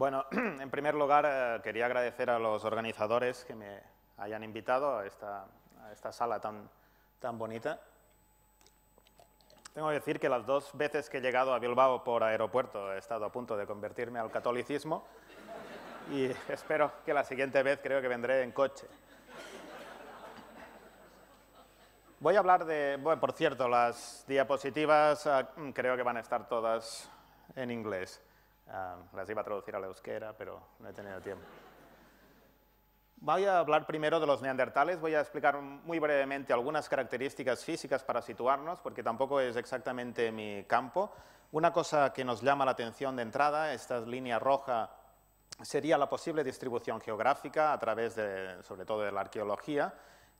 Bueno, en primer lugar, eh, quería agradecer a los organizadores que me hayan invitado a esta, sala tan, bonita. Tengo que decir que las dos veces que he llegado a Bilbao por aeropuerto he estado a punto de convertirme al catolicismo y espero que la siguiente vez creo que vendré en coche. Voy a hablar de, bueno, por cierto, las diapositivas ah, creo que van a estar todas en inglés las iba a traducir a la euskera, pero no he tenido tiempo. Voy a hablar primero de los neandertales, voy a explicar muy brevemente algunas características físicas para situarnos, porque tampoco es exactamente mi campo. Una cosa que nos llama la atención de entrada, esta línea roja, sería la posible distribución geográfica a través de, sobre todo de la arqueología,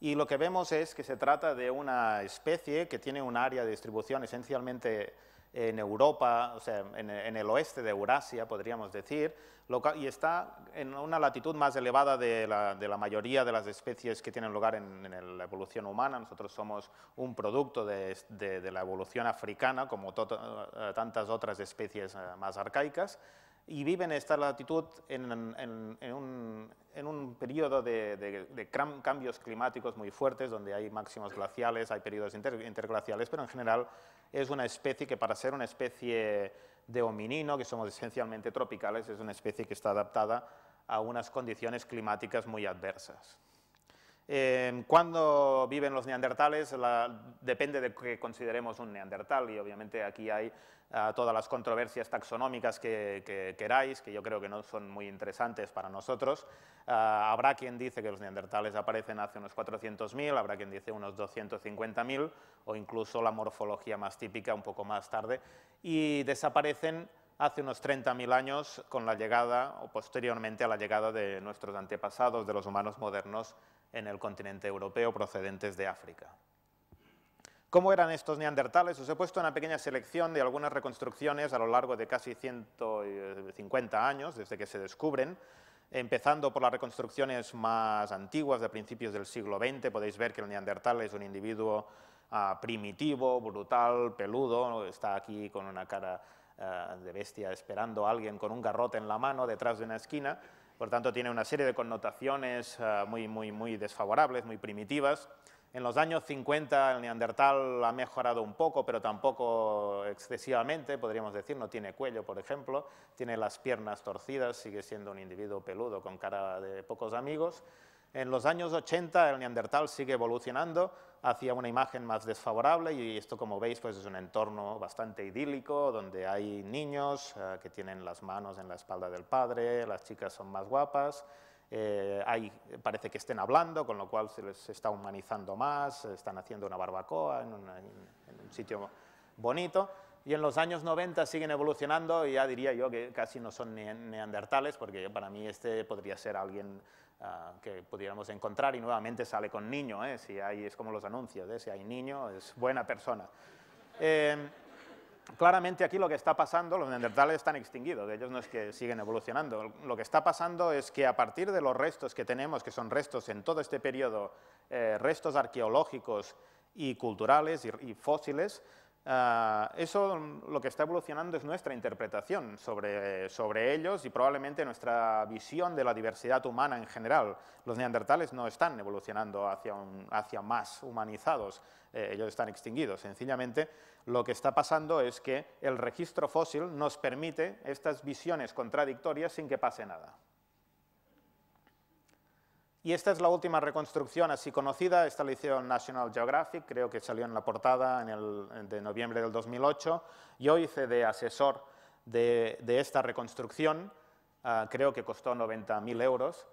y lo que vemos es que se trata de una especie que tiene un área de distribución esencialmente en Europa, o sea, en, el oeste de Eurasia, podríamos decir, y está en una latitud más elevada de la, mayoría de las especies que tienen lugar en, la evolución humana. Nosotros somos un producto de, la evolución africana, como eh, tantas otras especies eh, más arcaicas, y viven esta latitud en, un, periodo de, cambios climáticos muy fuertes, donde hay máximos glaciales, hay periodos interglaciales, pero en general es una especie que para ser una especie de hominino, que somos esencialmente tropicales, es una especie que está adaptada a unas condiciones climáticas muy adversas. Eh, ¿Cuándo viven los neandertales? depende de que consideremos un neandertal y obviamente aquí hay ah, todas las controversias taxonómicas que, queráis, que yo creo que no son muy interesantes para nosotros. Ah, habrá quien dice que los neandertales aparecen hace unos 400.000, habrá quien dice unos 250.000 o incluso la morfología más típica un poco más tarde y desaparecen hace unos 30.000 años con la llegada o posteriormente a la llegada de nuestros antepasados, de los humanos modernos en el continente europeo procedentes de África. ¿Cómo eran estos neandertales? Os he puesto una pequeña selección de algunas reconstrucciones a lo largo de casi 150 años, desde que se descubren, empezando por las reconstrucciones más antiguas de principios del siglo XX. Podéis ver que el neandertal es un individuo ah, primitivo, brutal, peludo, está aquí con una cara ah, de bestia esperando a alguien con un garrote en la mano detrás de una esquina por tanto, tiene una serie de connotaciones eh, muy, muy, muy desfavorables, muy primitivas. En los años 50 el neandertal ha mejorado un poco, pero tampoco excesivamente, podríamos decir, no tiene cuello, por ejemplo, tiene las piernas torcidas, sigue siendo un individuo peludo con cara de pocos amigos. En los años 80 el neandertal sigue evolucionando, hacia una imagen más desfavorable y esto, como veis, pues es un entorno bastante idílico donde hay niños eh, que tienen las manos en la espalda del padre, las chicas son más guapas, eh, hay, parece que estén hablando, con lo cual se les está humanizando más, están haciendo una barbacoa en, en un sitio bonito y en los años 90 siguen evolucionando y ya diría yo que casi no son neandertales, porque para mí este podría ser alguien Ah, que pudiéramos encontrar y nuevamente sale con niño, ¿eh? si hay, es como los anuncios, ¿eh? si hay niño es buena persona. Eh, claramente aquí lo que está pasando, los neandertales están extinguidos, ellos no es que siguen evolucionando, lo que está pasando es que a partir de los restos que tenemos, que son restos en todo este periodo, eh, restos arqueológicos y culturales y fósiles, Ah, eso lo que está evolucionando es nuestra interpretación sobre, ellos y probablemente nuestra visión de la diversidad humana en general. Los neandertales no están evolucionando hacia, más humanizados, eh, ellos están extinguidos. Sencillamente lo que está pasando es que el registro fósil nos permite estas visiones contradictorias sin que pase nada. Y esta es la última reconstrucción así conocida, esta la hizo National Geographic, creo que salió en la portada en el, de noviembre del 2008. Yo hice de asesor de, esta reconstrucción, ah, creo que costó 90.000 euros,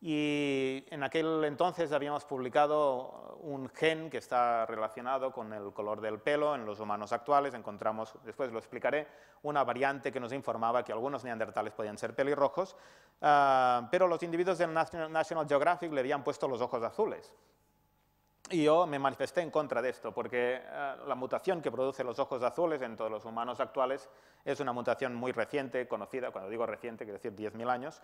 y en aquel entonces habíamos publicado un gen que está relacionado con el color del pelo en los humanos actuales. Encontramos, después lo explicaré, una variante que nos informaba que algunos neandertales podían ser pelirrojos, ah, pero los individuos del National Geographic le habían puesto los ojos azules. Y yo me manifesté en contra de esto, porque ah, la mutación que produce los ojos azules en todos los humanos actuales es una mutación muy reciente, conocida, cuando digo reciente, quiero decir 10.000 años,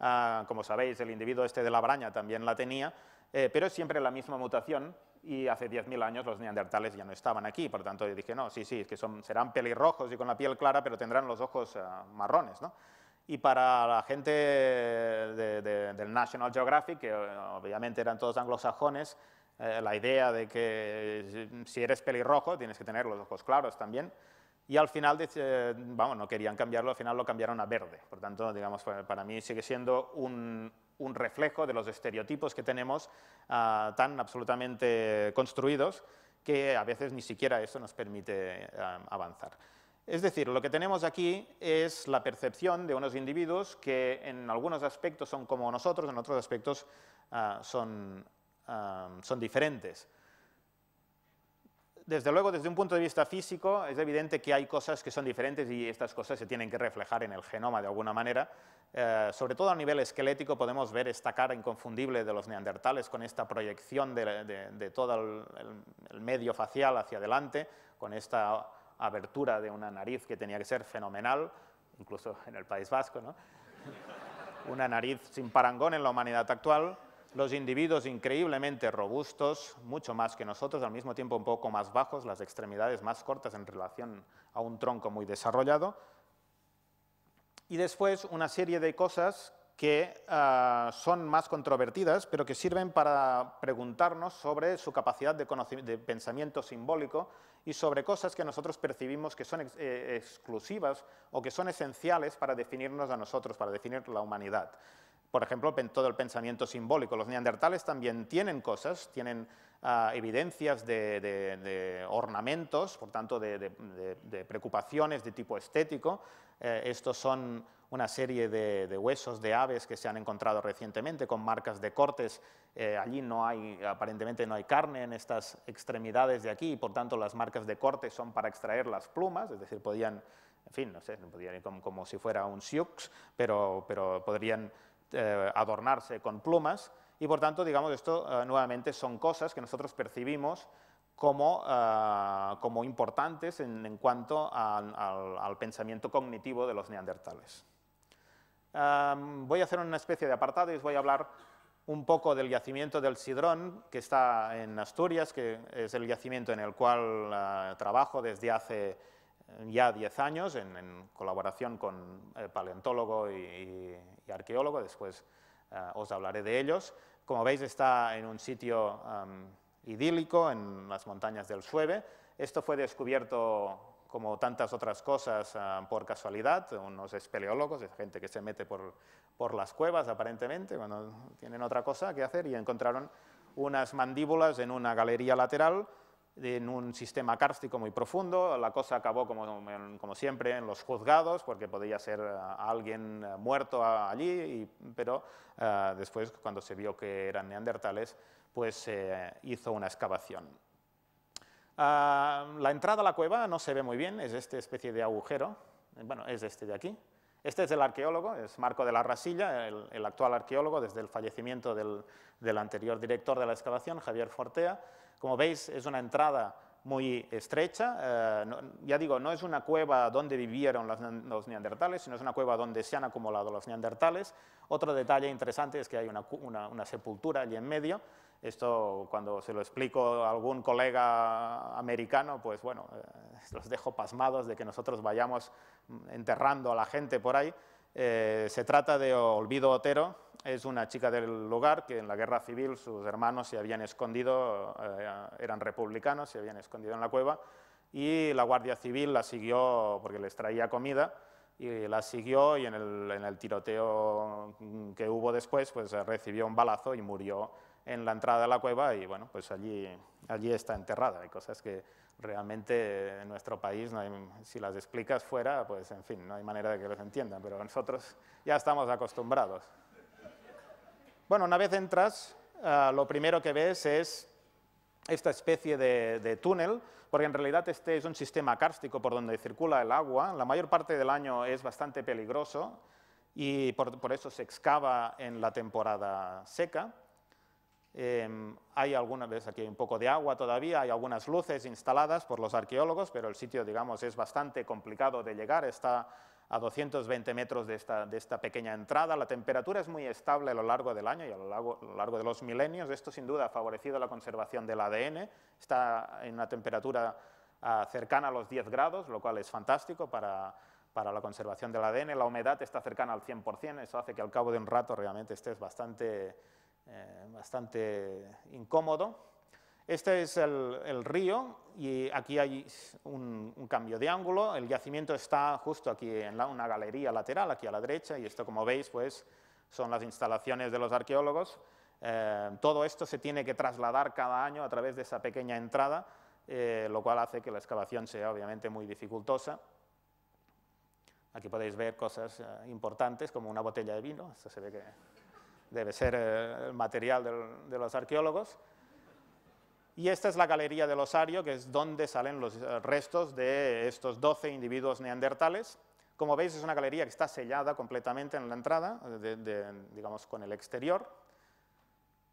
Ah, como sabéis, el individuo este de la braña también la tenía, eh, pero es siempre la misma mutación y hace 10.000 años los neandertales ya no estaban aquí, por tanto yo dije, no, sí, sí, que son, serán pelirrojos y con la piel clara, pero tendrán los ojos eh, marrones, ¿no? Y para la gente del National Geographic, que eh, obviamente eran todos anglosajones, la idea de que si eres pelirrojo tienes que tener los ojos claros también, y al final, vamos, no querían cambiarlo, al final lo cambiaron a verde. Por tanto, digamos, para mí sigue siendo un, reflejo de los estereotipos que tenemos ah, tan absolutamente construidos que a veces ni siquiera eso nos permite ah, avanzar. Es decir, lo que tenemos aquí es la percepción de unos individuos que en algunos aspectos son como nosotros, en otros aspectos ah, son, son diferentes desde luego, desde un punto de vista físico, es evidente que hay cosas que son diferentes y estas cosas se tienen que reflejar en el genoma de alguna manera. Eh, sobre todo a nivel esquelético podemos ver esta cara inconfundible de los neandertales con esta proyección de, todo el, medio facial hacia adelante, con esta abertura de una nariz que tenía que ser fenomenal, incluso en el País Vasco, una nariz sin parangón en la humanidad actual los individuos increíblemente robustos, mucho más que nosotros, al mismo tiempo un poco más bajos, las extremidades más cortas en relación a un tronco muy desarrollado. Y después una serie de cosas que ah, son más controvertidas, pero que sirven para preguntarnos sobre su capacidad de, pensamiento simbólico y sobre cosas que nosotros percibimos que son eh, exclusivas o que son esenciales para definirnos a nosotros, para definir la humanidad. Por ejemplo, todo el pensamiento simbólico. Los neandertales también tienen cosas, tienen ah, evidencias de, ornamentos, por tanto, de, preocupaciones de tipo estético. Eh, estos son una serie de, huesos de aves que se han encontrado recientemente con marcas de cortes. Eh, allí no hay, aparentemente no hay carne en estas extremidades de aquí y por tanto las marcas de corte son para extraer las plumas, es decir, podían, en fin, no sé, podían como, si fuera un siux, pero, pero podrían eh, adornarse con plumas y por tanto, digamos, esto eh, nuevamente son cosas que nosotros percibimos como, eh, importantes en, cuanto al, pensamiento cognitivo de los neandertales. Em, voy a hacer una especie de apartado y os voy a hablar un poco del yacimiento del Sidrón, que está en Asturias, que es el yacimiento en el cual trabajo desde hace ya 10 años en, colaboración con eh, paleontólogo y, arqueólogo, después eh, os hablaré de ellos. Como veis está en un sitio em, idílico, en las montañas del Sueve. Esto fue descubierto como tantas otras cosas eh, por casualidad, unos espeleólogos, gente que se mete por, por las cuevas aparentemente, cuando tienen otra cosa que hacer, y encontraron unas mandíbulas en una galería lateral en un sistema kárstico muy profundo. La cosa acabó, como, como siempre, en los juzgados, porque podía ser eh, alguien eh, muerto allí, pero eh, después, cuando se vio que eran neandertales, pues se hizo una excavación. Ah, la entrada a la cueva no se ve muy bien, es esta especie de agujero, bueno, es este de aquí. Este es el arqueólogo, es Marco de la Rasilla, el, el actual arqueólogo desde el fallecimiento del, del anterior director de la excavación, Javier Fortea, como veis, es una entrada muy estrecha. Eh, ya digo, no es una cueva donde vivieron los, neandertales, sino es una cueva donde se han acumulado los neandertales. Otro detalle interesante es que hay una, sepultura allí en medio. Esto, cuando se lo explico a algún colega americano, pues bueno, eh, los dejo pasmados de que nosotros vayamos enterrando a la gente por ahí. Eh, se trata de Olvido Otero, es una chica del lugar que en la guerra civil sus hermanos se habían escondido, eh, eran republicanos, se habían escondido en la cueva, y la Guardia Civil la siguió porque les traía comida, y la siguió y en el, tiroteo que hubo después pues recibió un balazo y murió en la entrada de la cueva y bueno, pues allí, allí está enterrada. Hay cosas que realmente en nuestro país, si las explicas fuera, pues en fin, no hay manera de que los entiendan, pero nosotros ya estamos acostumbrados. Bueno, una vez entras, eh, lo primero que ves es esta especie de, túnel, porque en realidad este es un sistema kárstico por donde circula el agua. La mayor parte del año es bastante peligroso y por, eso se excava en la temporada seca. Em, hay algunas vez aquí un poco de agua todavía, hay algunas luces instaladas por los arqueólogos, pero el sitio, digamos, es bastante complicado de llegar, está a 220 metros de esta, pequeña entrada. La temperatura es muy estable a lo largo del año y a lo largo, lo largo de los milenios. Esto sin duda ha favorecido la conservación del ADN. Está en una temperatura ah, cercana a los 10 grados, lo cual es fantástico para, la conservación del ADN. La humedad está cercana al 100%, eso hace que al cabo de un rato realmente estés bastante, eh, bastante incómodo. Este es el, río y aquí hay un, cambio de ángulo. El yacimiento está justo aquí en una galería lateral, aquí a la derecha, y esto, como veis, pues son las instalaciones de los arqueólogos. Eh, todo esto se tiene que trasladar cada año a través de esa pequeña entrada, eh, lo cual hace que la excavación sea obviamente muy dificultosa. Aquí podéis ver cosas eh, importantes como una botella de vino, esto se ve que debe ser el material de los arqueólogos. Y esta es la galería del osario, que es donde salen los eh, restos de estos 12 individuos neandertales. Como veis, es una galería que está sellada completamente en la entrada, eh, digamos, con el exterior.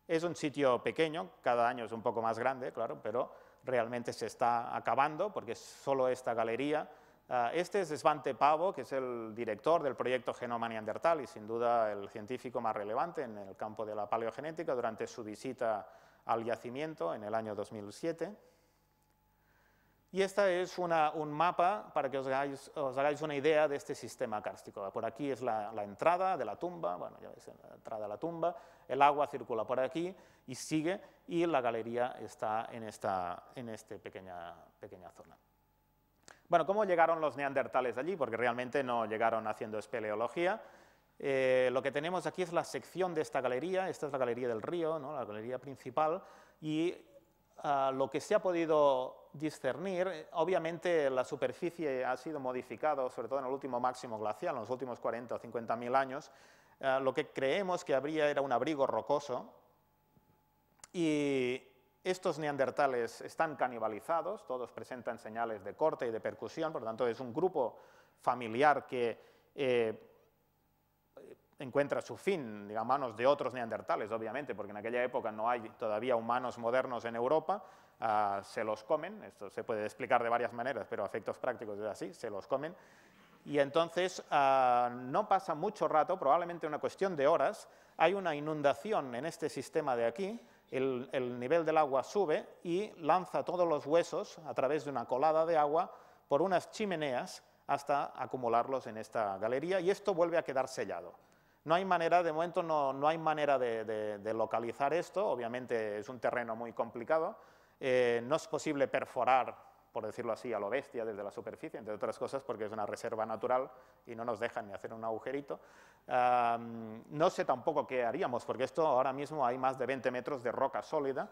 Es un sitio pequeño, cada año es un poco más grande, claro, pero realmente se está acabando porque es solo esta galería. Ah, este es Svante Pavo, que es el director del proyecto Genoma Neandertal y sin duda el científico más relevante en el campo de la paleogenética durante su visita al yacimiento en el año 2007. Y esta es un mapa para que os hagáis, una idea de este sistema kárstico. Por aquí es la, entrada de la tumba, bueno, ya veis, la entrada de la tumba, el agua circula por aquí y sigue, y la galería está en esta, este pequeña, pequeña zona. Bueno, ¿cómo llegaron los neandertales allí? Porque realmente no llegaron haciendo espeleología, eh, lo que tenemos aquí es la sección de esta galería, esta es la galería del río, ¿no? la galería principal, y ah, lo que se ha podido discernir, obviamente la superficie ha sido modificada, sobre todo en el último máximo glacial, en los últimos 40 o 50 mil años, ah, lo que creemos que habría era un abrigo rocoso, y estos neandertales están canibalizados, todos presentan señales de corte y de percusión, por lo tanto es un grupo familiar que eh, encuentra su fin a manos de otros neandertales, obviamente, porque en aquella época no hay todavía humanos modernos en Europa, ah, se los comen, esto se puede explicar de varias maneras, pero a efectos prácticos es así, se los comen, y entonces ah, no pasa mucho rato, probablemente una cuestión de horas, hay una inundación en este sistema de aquí, el nivel del agua sube y lanza todos los huesos a través de una colada de agua por unas chimeneas hasta acumularlos en esta galería y esto vuelve a quedar sellado. No hay manera, de momento no, hay manera de, localizar esto, obviamente es un terreno muy complicado, eh, no es posible perforar por decirlo así, a lo bestia desde la superficie, entre otras cosas porque es una reserva natural y no nos dejan ni hacer un agujerito. no sé tampoco qué haríamos, porque esto ahora mismo hay más de 20 metros de roca sólida.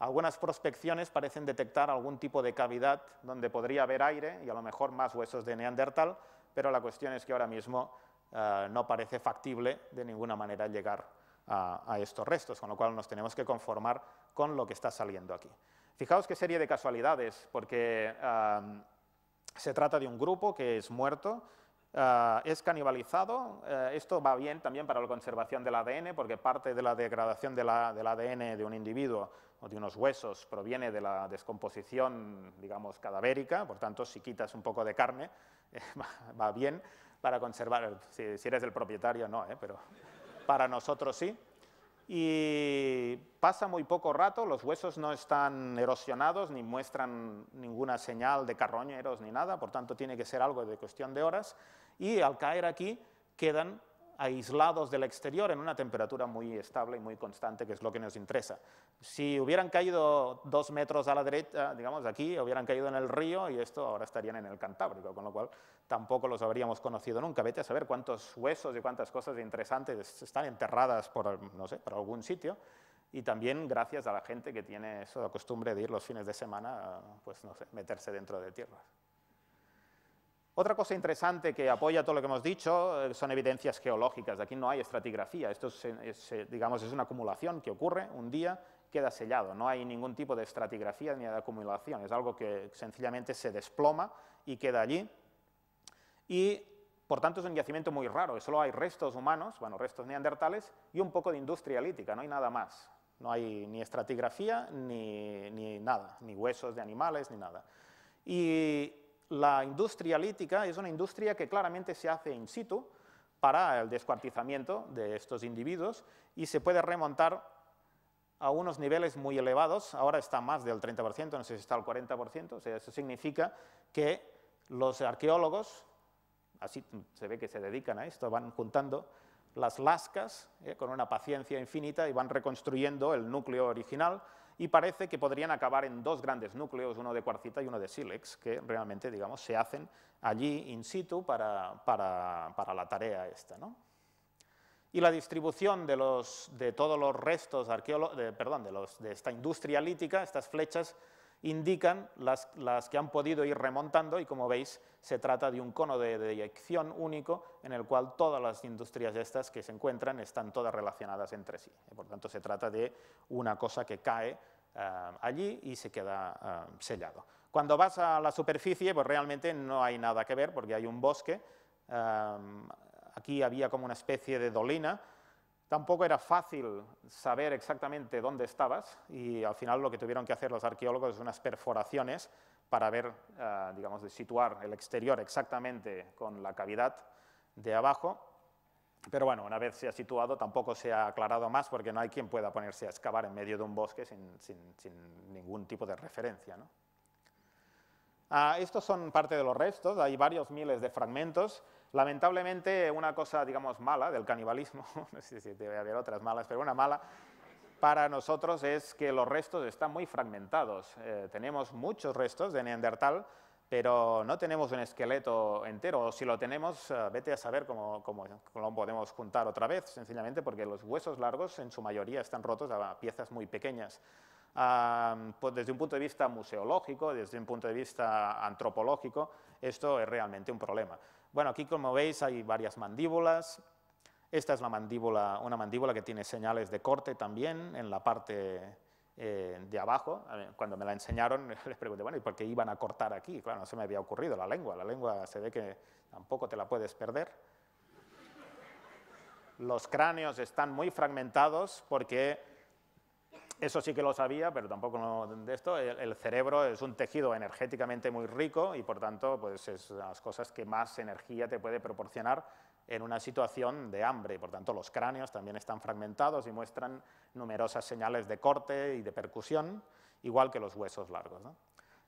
Algunas prospecciones parecen detectar algún tipo de cavidad donde podría haber aire y a lo mejor más huesos de neandertal, pero la cuestión es que ahora mismo eh, no parece factible de ninguna manera llegar a, estos restos, con lo cual nos tenemos que conformar con lo que está saliendo aquí. Fijaos qué serie de casualidades, porque eh, se trata de un grupo que es muerto, eh, es canibalizado. esto va bien también para la conservación del ADN, porque parte de la degradación del ADN de un individuo o de unos huesos proviene de la descomposición, digamos, cadavérica. Por tanto, si quitas un poco de carne, va, bien para conservar, si, eres el propietario no, ¿eh? pero para nosotros sí. Y pasa muy poco rato, los huesos no están erosionados ni muestran ninguna señal de carroñeros ni nada, por tanto tiene que ser algo de cuestión de horas, y al caer aquí quedan aislados del exterior en una temperatura muy estable y muy constante, que es lo que nos interesa. Si hubieran caído dos metros a la derecha, digamos aquí, hubieran caído en el río y esto ahora estarían en el Cantábrico, con lo cual tampoco los habríamos conocido nunca. Vete a saber cuántos huesos y cuántas cosas interesantes están enterradas por, algún sitio. Y también gracias a la gente que tiene esa costumbre de ir los fines de semana, pues no sé, meterse dentro de tierras. Otra cosa interesante que apoya todo lo que hemos dicho eh, son evidencias geológicas. Aquí no hay estratigrafía, esto es, eh, eh, digamos, es una acumulación que ocurre un día, queda sellado, no hay ningún tipo de estratigrafía ni de acumulación, es algo que sencillamente se desploma y queda allí. Y por tanto, es un yacimiento muy raro, solo hay restos humanos, bueno, restos neandertales, y un poco de industria lítica, no hay nada más. No hay ni estratigrafía, ni, ni nada, ni huesos de animales, ni nada. Y la industria lítica es una industria que claramente se hace in situ para el descuartizamiento de estos individuos y se puede remontar a unos niveles muy elevados, ahora está más del 30%, no sé si está al 40%, eso significa que los arqueólogos, así se ve que se dedican a esto, van juntando las lascas eh, con una paciencia infinita y van reconstruyendo el núcleo original y parece que podrían acabar en dos grandes núcleos, uno de cuarcita y uno de sílex, que realmente digamos, se hacen allí in situ para, la tarea esta. ¿no? Y la distribución de, todos los restos los, de esta industria lítica, estas flechas, indican las, que han podido ir remontando y como veis se trata de un cono de, único en el cual todas las industrias estas que se encuentran están todas relacionadas entre sí. Por por tanto se trata de una cosa que cae eh, allí y se queda eh, sellado. Cuando vas a la superficie pues realmente no hay nada que ver porque hay un bosque, eh, aquí había como una especie de dolina, Tampoco era fácil saber exactamente dónde estabas y al final lo que tuvieron que hacer los arqueólogos es unas perforaciones para ver, eh, digamos, de situar el exterior exactamente con la cavidad de abajo. Pero bueno, una vez se ha situado tampoco se ha aclarado más porque no hay quien pueda ponerse a excavar en medio de un bosque sin, ningún tipo de referencia. Ah, estos son parte de los restos, hay varios miles de fragmentos Lamentablemente, una cosa, digamos, mala del canibalismo, no sé si debe haber otras malas, pero una mala para nosotros es que los restos están muy fragmentados. Eh, tenemos muchos restos de Neandertal, pero no tenemos un esqueleto entero, o si lo tenemos, eh, vete a saber cómo, lo podemos juntar otra vez, sencillamente porque los huesos largos en su mayoría están rotos a piezas muy pequeñas. Ah, pues desde un punto de vista museológico, desde un punto de vista antropológico, esto es realmente un problema. Bueno, aquí como veis hay varias mandíbulas. Esta es la mandíbula, una mandíbula que tiene señales de corte también en la parte eh, de abajo. Cuando me la enseñaron les pregunté, bueno, ¿y por qué iban a cortar aquí? Claro, no se me había ocurrido la lengua. La lengua se ve que tampoco te la puedes perder. Los cráneos están muy fragmentados porque eso sí que lo sabía, pero tampoco de esto. El, cerebro es un tejido energéticamente muy rico y, por tanto, pues es las cosas que más energía te puede proporcionar en una situación de hambre. Por tanto, los cráneos también están fragmentados y muestran numerosas señales de corte y de percusión, igual que los huesos largos.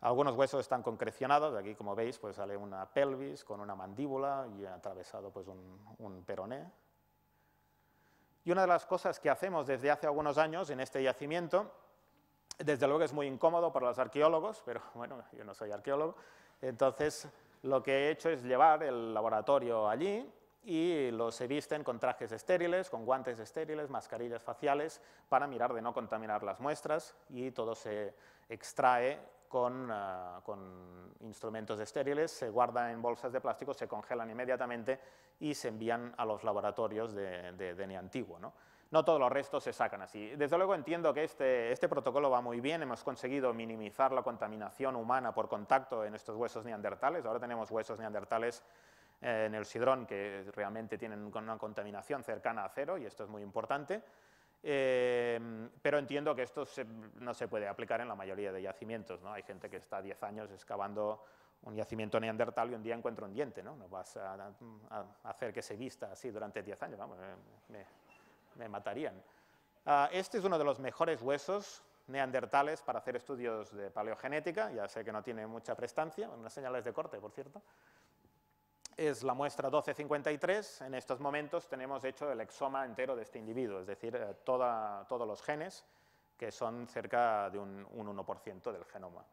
Algunos huesos están concrecionados, aquí como veis pues sale una pelvis con una mandíbula y atravesado pues un, un peroné, y una de las cosas que hacemos desde hace algunos años en este yacimiento, desde luego es muy incómodo para los arqueólogos, pero bueno, yo no soy arqueólogo, entonces lo que he hecho es llevar el laboratorio allí y los se visten con trajes estériles, con guantes estériles, mascarillas faciales, para mirar de no contaminar las muestras y todo se extrae Ah, con, instrumentos estériles, se guardan en bolsas de plástico, se congelan inmediatamente y se envían a los laboratorios de, de, ¿no? ¿no? todos los restos se sacan así. Desde luego entiendo que este, este, protocolo va muy bien, hemos conseguido minimizar la contaminación humana por contacto en estos huesos neandertales, ahora tenemos huesos neandertales eh, en el sidrón que realmente tienen una contaminación cercana a cero y esto es muy importante. Eh, pero entiendo que esto no se puede aplicar en la mayoría de yacimientos. ¿no? Hay gente que está 10 años excavando un yacimiento neandertal y un día encuentra un diente. No, no vas a, hacer que se vista así durante 10 años, vamos, me, matarían. Ah, este es uno de los mejores huesos neandertales para hacer estudios de paleogenética, ya sé que no tiene mucha prestancia, unas señales de corte, por cierto es la muestra 1253. En estos momentos tenemos hecho el exoma entero de este individuo, es decir, eh, todos los genes, que son cerca de un, 1% del genoma.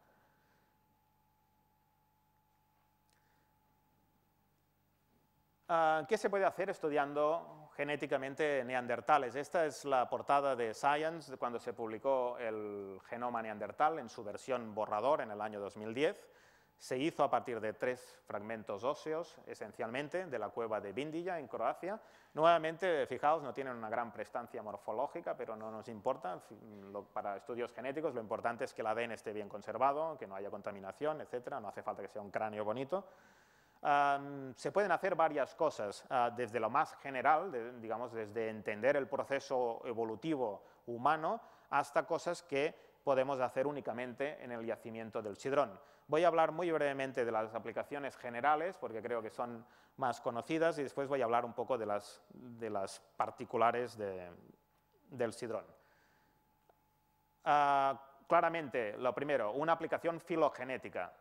Ah, ¿Qué se puede hacer estudiando genéticamente neandertales? Esta es la portada de Science cuando se publicó el genoma neandertal en su versión borrador en el año 2010 se hizo a partir de tres fragmentos óseos, esencialmente, de la cueva de Vindija, en Croacia. Nuevamente, fijaos, no tienen una gran prestancia morfológica, pero no nos importa. Para estudios genéticos lo importante es que el ADN esté bien conservado, que no haya contaminación, etc. No hace falta que sea un cráneo bonito. se pueden hacer varias cosas, ah, desde lo más general, digamos, desde entender el proceso evolutivo humano, hasta cosas que podemos hacer únicamente en el yacimiento del Sidrón. Voy a hablar muy brevemente de las aplicaciones generales, porque creo que son más conocidas, y después voy a hablar un poco de las, particulares del Sidrón. Ah, claramente, lo primero, una aplicación filogenética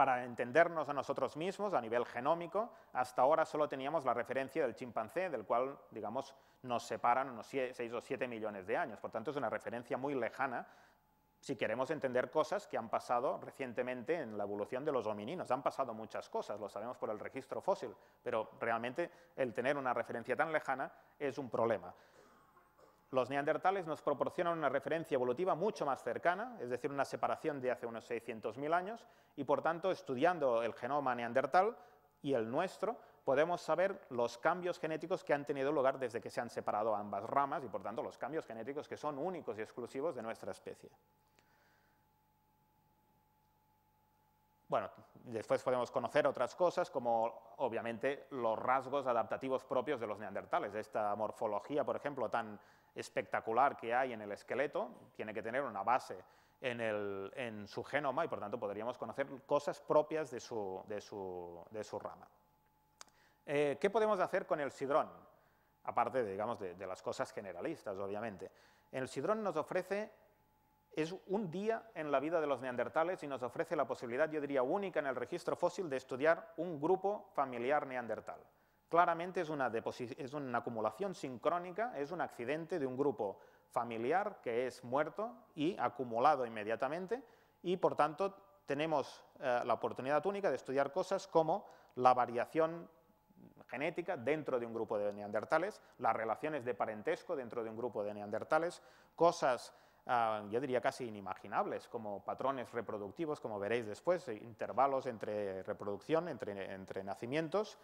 para entendernos a nosotros mismos a nivel genómico, hasta ahora solo teníamos la referencia del chimpancé, del cual, digamos, nos separan unos 6 o 7 millones de años. Por tanto, es una referencia muy lejana si queremos entender cosas que han pasado recientemente en la evolución de los homininos. Han pasado muchas cosas, lo sabemos por el registro fósil, pero realmente el tener una referencia tan lejana es un problema. Los neandertales nos proporcionan una referencia evolutiva mucho más cercana, es decir, una separación de hace unos 600.000 años, y por tanto, estudiando el genoma neandertal y el nuestro, podemos saber los cambios genéticos que han tenido lugar desde que se han separado ambas ramas y por tanto los cambios genéticos que son únicos y exclusivos de nuestra especie. Bueno, después podemos conocer otras cosas como obviamente los rasgos adaptativos propios de los neandertales, esta morfología, por ejemplo, tan espectacular que hay en el esqueleto, tiene que tener una base en, su genoma y por tanto podríamos conocer cosas propias de su, rama. Eh, ¿Qué podemos hacer con el sidrón? Aparte de, digamos, de, las cosas generalistas, obviamente. El sidrón nos ofrece es un día en la vida de los neandertales y nos ofrece la posibilidad, yo diría, única en el registro fósil de estudiar un grupo familiar neandertal. Claramente es una, acumulación sincrónica, es un accidente de un grupo familiar que es muerto y acumulado inmediatamente y por tanto tenemos eh, la oportunidad única de estudiar cosas como la variación genética dentro de un grupo de neandertales, las relaciones de parentesco dentro de un grupo de neandertales, cosas eh, yo diría casi inimaginables, como patrones reproductivos, como veréis después, intervalos entre reproducción, entre nacimientos,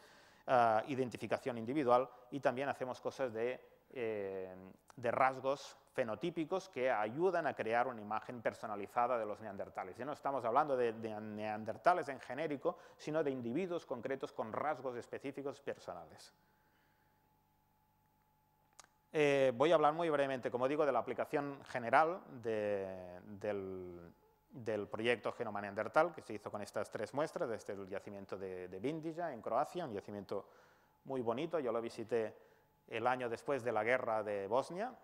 eh, identificación individual y también hacemos cosas eh, de, rasgos fenotípicos que ayudan a crear una imagen personalizada de los neandertales. Ya no estamos hablando de, neandertales en genérico, sino de individuos concretos con rasgos específicos personales. Eh, voy a hablar muy brevemente, como digo, de la aplicación general del del proyecto Genoma Neandertal, que se hizo con estas tres muestras, desde el yacimiento de, de Vindija, en Croacia, un yacimiento muy bonito. Yo lo visité el año después de la guerra de Bosnia.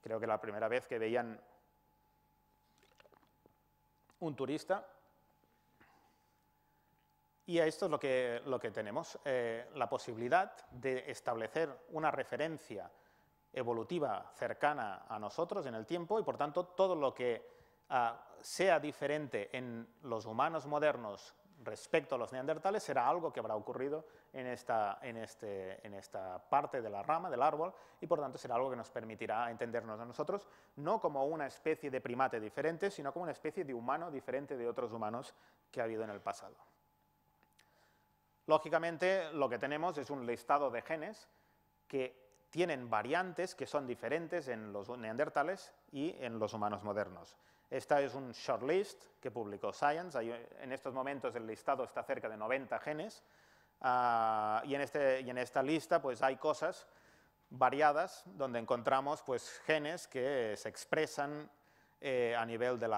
Creo que la primera vez que veían un turista. Y a esto es lo que, lo que tenemos, eh, la posibilidad de establecer una referencia evolutiva cercana a nosotros en el tiempo y, por tanto, todo lo que Ah, sea diferente en los humanos modernos respecto a los neandertales será algo que habrá ocurrido en esta, este, en esta parte de la rama, del árbol, y por tanto será algo que nos permitirá entendernos a nosotros, no como una especie de primate diferente, sino como una especie de humano diferente de otros humanos que ha habido en el pasado. Lógicamente, lo que tenemos es un listado de genes que tienen variantes que son diferentes en los neandertales y en los humanos modernos. Esta es un shortlist que publicó Science. en estos momentos el listado está cerca de 90 genes ah, y, en este, y, en esta lista pues, hay cosas variadas donde encontramos pues, genes que se expresan eh, a nivel de,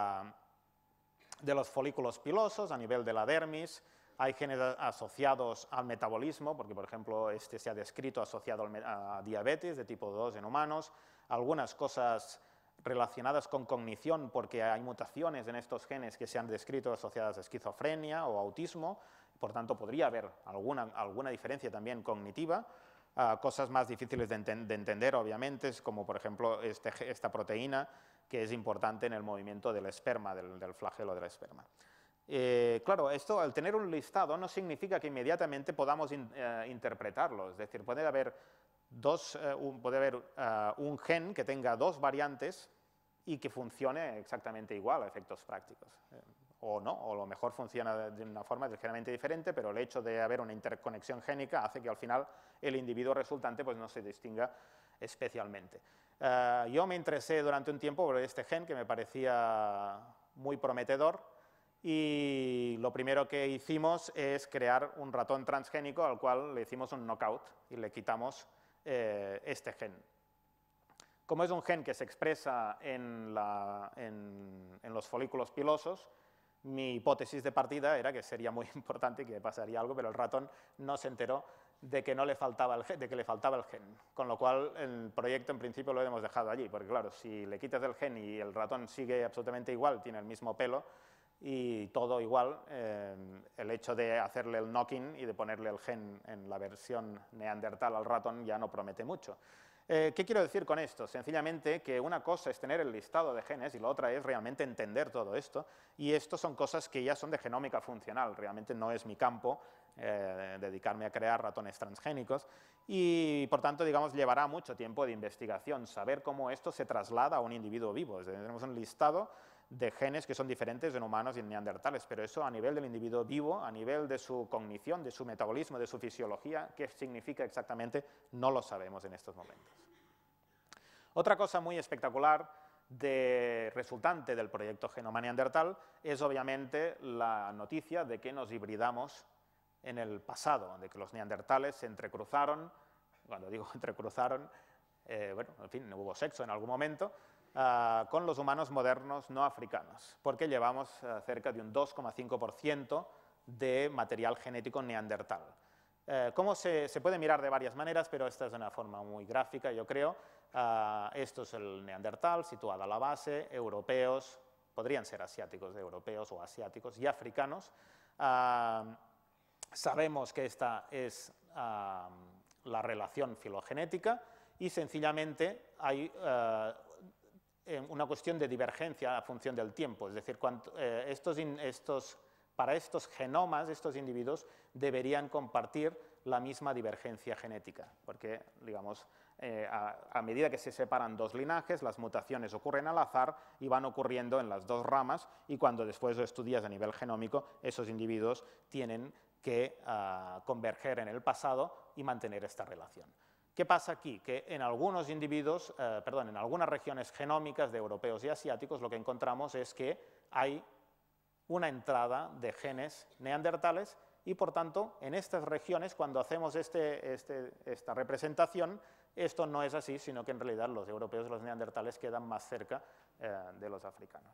de los folículos pilosos, a nivel de la dermis, hay genes asociados al metabolismo, porque por ejemplo este se ha descrito asociado a diabetes de tipo 2 en humanos, algunas cosas relacionadas con cognición, porque hay mutaciones en estos genes que se han descrito asociadas a esquizofrenia o autismo, por tanto podría haber alguna, alguna diferencia también cognitiva, ah, cosas más difíciles de, entender, obviamente, como por ejemplo este esta proteína que es importante en el movimiento del esperma, del, flagelo del esperma. Eh, claro, esto al tener un listado no significa que inmediatamente podamos eh, interpretarlo, es decir, puede haber dos, eh, puede haber eh, un gen que tenga dos variantes y que funcione exactamente igual a efectos prácticos. Eh, o no, o a lo mejor funciona de una forma ligeramente diferente, pero el hecho de haber una interconexión génica hace que al final el individuo resultante pues, no se distinga especialmente. yo me interesé durante un tiempo por este gen que me parecía muy prometedor, y lo primero que hicimos es crear un ratón transgénico al cual le hicimos un knockout y le quitamos eh, este gen. Como es un gen que se expresa en, los folículos pilosos, mi hipótesis de partida era que sería muy importante y que pasaría algo, pero el ratón no se enteró de que, no le, faltaba el gen, de que le faltaba el gen. Con lo cual, el proyecto en principio lo hemos dejado allí, porque claro, si le quitas el gen y el ratón sigue absolutamente igual, tiene el mismo pelo, y todo igual, eh, el hecho de hacerle el knocking y de ponerle el gen en la versión neandertal al ratón ya no promete mucho. Eh, ¿Qué quiero decir con esto? Sencillamente que una cosa es tener el listado de genes y la otra es realmente entender todo esto, y esto son cosas que ya son de genómica funcional, realmente no es mi campo eh, dedicarme a crear ratones transgénicos, y por tanto, digamos, llevará mucho tiempo de investigación, saber cómo esto se traslada a un individuo vivo, es tenemos un listado de genes que son diferentes en humanos y en neandertales, pero eso a nivel del individuo vivo, a nivel de su cognición, de su metabolismo, de su fisiología, qué significa exactamente, no lo sabemos en estos momentos. Otra cosa muy espectacular de resultante del proyecto Genoma Neandertal es obviamente la noticia de que nos hibridamos en el pasado, de que los neandertales se entrecruzaron, cuando digo entrecruzaron, eh, bueno, en fin, hubo sexo en algún momento, Ah, con los humanos modernos no africanos, porque llevamos ah, cerca de un 2,5% de material genético neandertal. Eh, ¿Cómo se, puede mirar de varias maneras, pero esta es una forma muy gráfica, yo creo. Ah, esto es el neandertal, situado a la base, europeos, podrían ser asiáticos, europeos o asiáticos, y africanos. sabemos que esta es la relación filogenética y sencillamente hay eh, una cuestión de divergencia a función del tiempo, es decir, eh, para estos genomas, estos individuos deberían compartir la misma divergencia genética, porque, digamos, eh, a, medida que se separan dos linajes, las mutaciones ocurren al azar y van ocurriendo en las dos ramas, y cuando después lo estudias a nivel genómico, esos individuos tienen que ah, converger en el pasado y mantener esta relación. ¿Qué pasa aquí? Que en algunos individuos, eh, perdón, en algunas regiones genómicas de europeos y asiáticos lo que encontramos es que hay una entrada de genes neandertales y por tanto en estas regiones cuando hacemos este, este, esta representación esto no es así, sino que en realidad los europeos y los neandertales quedan más cerca eh, de los africanos.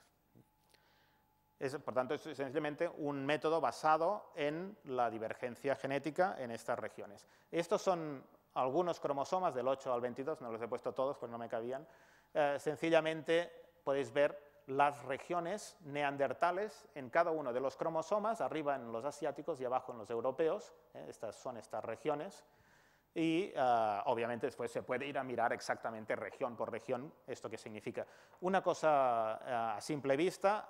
por tanto, es sencillamente un método basado en la divergencia genética en estas regiones. Estos son algunos cromosomas, del 8 al 22, no los he puesto todos, pues no me cabían, eh, sencillamente podéis ver las regiones neandertales en cada uno de los cromosomas, arriba en los asiáticos y abajo en los europeos, eh, estas son estas regiones, y eh, obviamente después se puede ir a mirar exactamente región por región esto que significa. Una cosa a simple vista,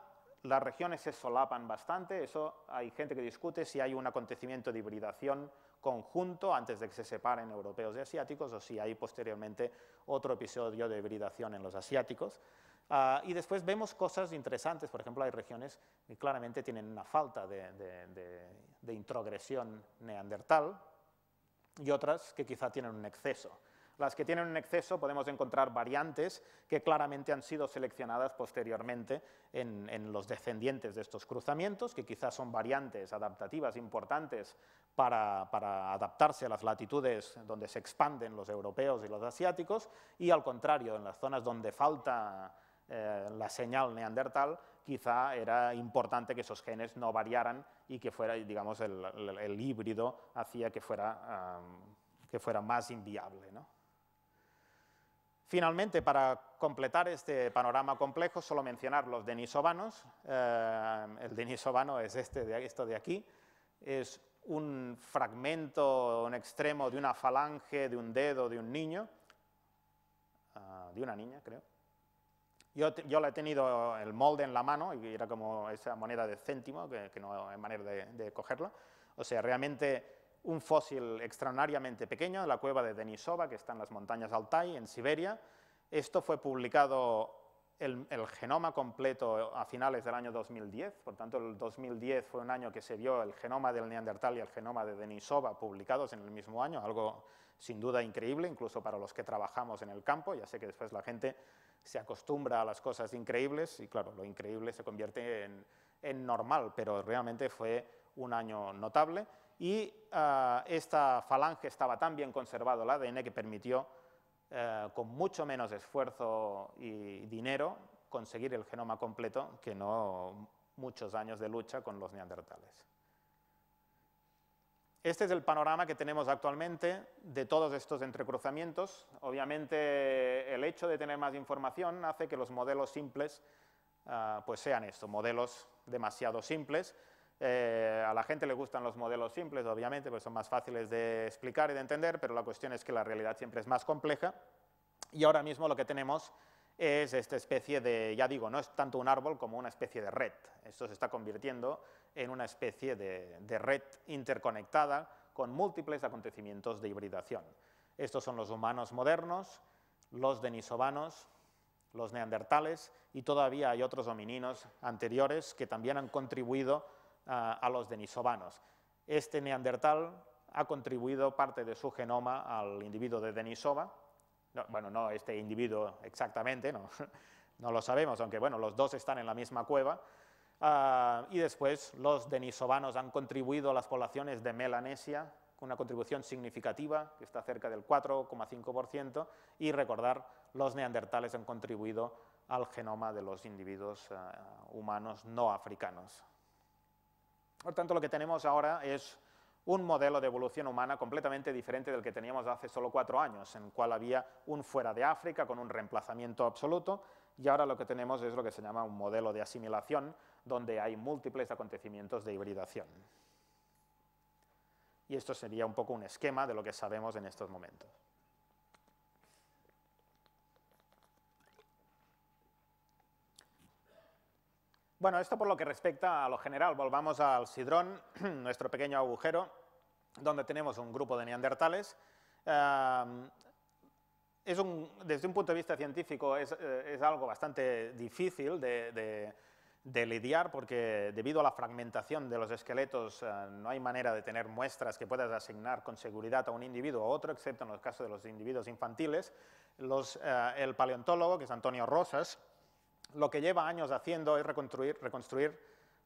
las regiones se solapan bastante, eso hay gente que discute si hay un acontecimiento de hibridación conjunto antes de que se separen europeos de asiáticos o si hay posteriormente otro episodio de hibridación en los asiáticos. Ah, y después vemos cosas interesantes, por ejemplo, hay regiones que claramente tienen una falta de introgresión neandertal y otras que quizá tienen un exceso. Las que tienen un exceso podemos encontrar variantes que claramente han sido seleccionadas posteriormente en, los descendientes de estos cruzamientos, que quizás son variantes adaptativas importantes para, adaptarse a las latitudes donde se expanden los europeos y los asiáticos, y al contrario, en las zonas donde falta eh, la señal neandertal, quizá era importante que esos genes no variaran y que fuera, digamos, el, híbrido hacía que fuera, que fuera más inviable. ¿no? Finalmente, para completar este panorama complejo, solo mencionar los denisovanos. Eh, el denisovano es este de, esto de aquí. Es un fragmento, un extremo de una falange, de un dedo, de un niño, ah, de una niña, creo. Yo, yo le he tenido el molde en la mano y era como esa moneda de céntimo, que, no hay manera de, de cogerla. O sea, realmente un fósil extraordinariamente pequeño en la cueva de Denisova, que está en las montañas Altai, en Siberia. Esto fue publicado el, genoma completo a finales del año 2010, por tanto el 2010 fue un año que se vio el genoma del neandertal y el genoma de Denisova publicados en el mismo año, algo sin duda increíble, incluso para los que trabajamos en el campo, ya sé que después la gente se acostumbra a las cosas increíbles y claro, lo increíble se convierte en normal, pero realmente fue un año notable y ah, esta falange estaba tan bien conservado el ADN que permitió, eh, con mucho menos esfuerzo y dinero, conseguir el genoma completo que no muchos años de lucha con los neandertales. Este es el panorama que tenemos actualmente de todos estos entrecruzamientos. Obviamente, el hecho de tener más información hace que los modelos simples ah, pues sean estos modelos demasiado simples, eh, a la gente le gustan los modelos simples, obviamente, porque son más fáciles de explicar y de entender, pero la cuestión es que la realidad siempre es más compleja y ahora mismo lo que tenemos es esta especie de, ya digo, no es tanto un árbol como una especie de red. Esto se está convirtiendo en una especie de, red interconectada con múltiples acontecimientos de hibridación. Estos son los humanos modernos, los denisovanos, los neandertales y todavía hay otros homininos anteriores que también han contribuido a, los denisovanos. Este neandertal ha contribuido parte de su genoma al individuo de Denisova, bueno, no este individuo exactamente, no, lo sabemos, aunque bueno, los dos están en la misma cueva, ah, y después los denisovanos han contribuido a las poblaciones de Melanesia, con una contribución significativa, que está cerca del 4,5%, y recordar, los neandertales han contribuido al genoma de los individuos ah, humanos no africanos. Por tanto, lo que tenemos ahora es un modelo de evolución humana completamente diferente del que teníamos hace solo cuatro años, en el cual había un fuera de África con un reemplazamiento absoluto, y ahora lo que tenemos es lo que se llama un modelo de asimilación, donde hay múltiples acontecimientos de hibridación. Y esto sería un poco un esquema de lo que sabemos en estos momentos. Bueno, esto por lo que respecta a lo general. Volvamos al Sidrón, nuestro pequeño agujero, donde tenemos un grupo de neandertales. Em, desde un punto de vista científico es, eh, algo bastante difícil de, lidiar porque debido a la fragmentación de los esqueletos eh, no hay manera de tener muestras que puedas asignar con seguridad a un individuo u otro, excepto en los casos de los individuos infantiles. Eh, el paleontólogo, que es Antonio Rosas, lo que lleva años haciendo es reconstruir,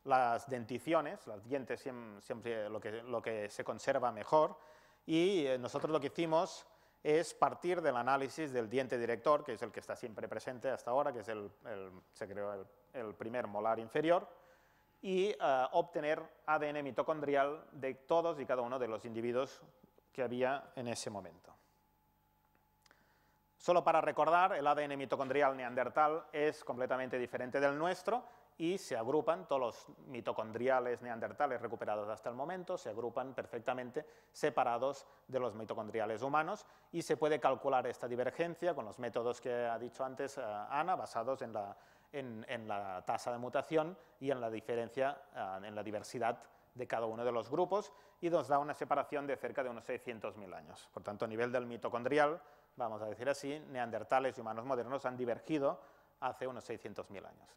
las denticiones, los dientes siempre, lo, que, se conserva mejor, y eh, nosotros lo que hicimos es partir del análisis del diente director, que es el que está siempre presente hasta ahora, que es el, se creó el, primer molar inferior, y eh, obtener ADN mitocondrial de todos y cada uno de los individuos que había en ese momento. Solo para recordar, el ADN mitocondrial neandertal es completamente diferente del nuestro y se agrupan todos los mitocondriales neandertales recuperados hasta el momento, se agrupan perfectamente separados de los mitocondriales humanos y se puede calcular esta divergencia con los métodos que ha dicho antes eh, Ana, basados en la, tasa de mutación y en la diferencia, eh, en la diversidad de cada uno de los grupos y nos da una separación de cerca de unos 600.000 años. Por tanto, a nivel del mitocondrial, vamos a decir así, neandertales y humanos modernos han divergido hace unos 600.000 años.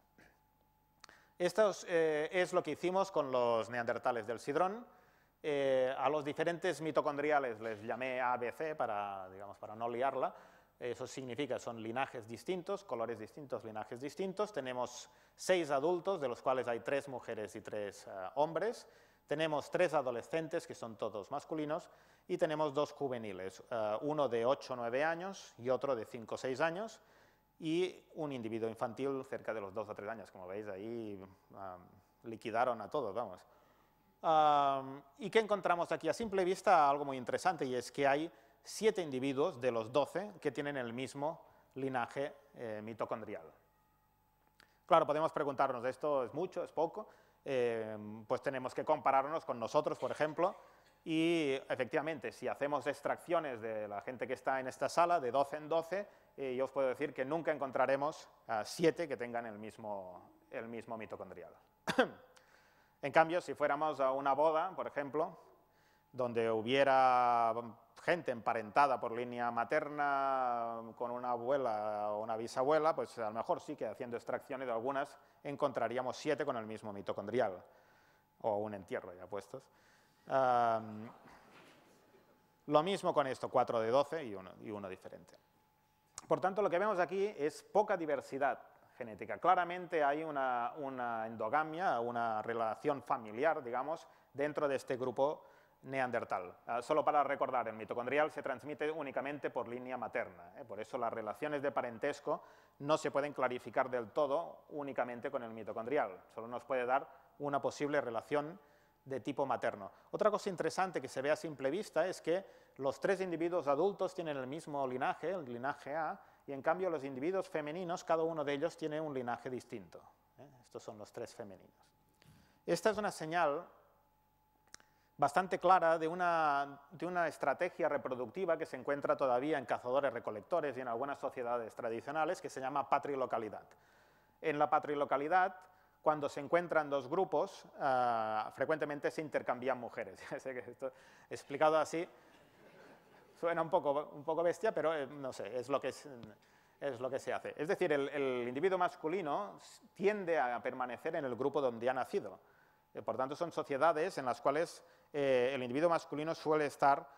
Esto eh, es, lo que hicimos con los neandertales del Sidrón. Eh, a los diferentes mitocondriales les llamé ABC para, para no liarla. Eso significa, son linajes distintos, colores distintos, linajes distintos. Tenemos seis adultos, de los cuales hay tres mujeres y tres eh, hombres. Tenemos tres adolescentes, que son todos masculinos, y tenemos dos juveniles, eh, uno de 8 o 9 años y otro de 5 o 6 años, y un individuo infantil cerca de los 2 o 3 años, como veis ahí liquidaron a todos, vamos. ¿Y qué encontramos aquí? A simple vista algo muy interesante, y es que hay 7 individuos de los 12 que tienen el mismo linaje eh, mitocondrial. Claro, podemos preguntarnos, ¿esto es mucho, es poco? Em, pues tenemos que compararnos con nosotros, por ejemplo, y efectivamente, si hacemos extracciones de la gente que está en esta sala, de 12 en 12, eh, yo os puedo decir que nunca encontraremos a 7 que tengan el mismo, el mismo mitocondrial. en cambio, si fuéramos a una boda, por ejemplo, donde hubiera gente emparentada por línea materna con una abuela o una bisabuela, pues a lo mejor sí que haciendo extracciones de algunas encontraríamos siete con el mismo mitocondrial, o un entierro ya puestos. lo mismo con esto, cuatro de doce y uno, diferente. Por tanto, lo que vemos aquí es poca diversidad genética. Claramente hay una, una endogamia, una relación familiar, digamos, dentro de este grupo neandertal. Ah, solo para recordar, el mitocondrial se transmite únicamente por línea materna, ¿eh? por eso las relaciones de parentesco no se pueden clarificar del todo únicamente con el mitocondrial, solo nos puede dar una posible relación de tipo materno. Otra cosa interesante que se ve a simple vista es que los tres individuos adultos tienen el mismo linaje, el linaje A, y en cambio los individuos femeninos, cada uno de ellos tiene un linaje distinto. ¿eh? Estos son los tres femeninos. Esta es una señal bastante clara de una, de una, estrategia reproductiva que se encuentra todavía en cazadores-recolectores y en algunas sociedades tradicionales que se llama patrilocalidad. En la patrilocalidad, cuando se encuentran dos grupos, ah, frecuentemente se intercambian mujeres. sé que esto explicado así suena un poco, un poco bestia, pero eh, no sé, es lo que es, es lo que se hace. Es decir, el, el individuo masculino tiende a permanecer en el grupo donde ha nacido. Eh, por tanto, son sociedades en las cuales eh, el individuo masculino suele estar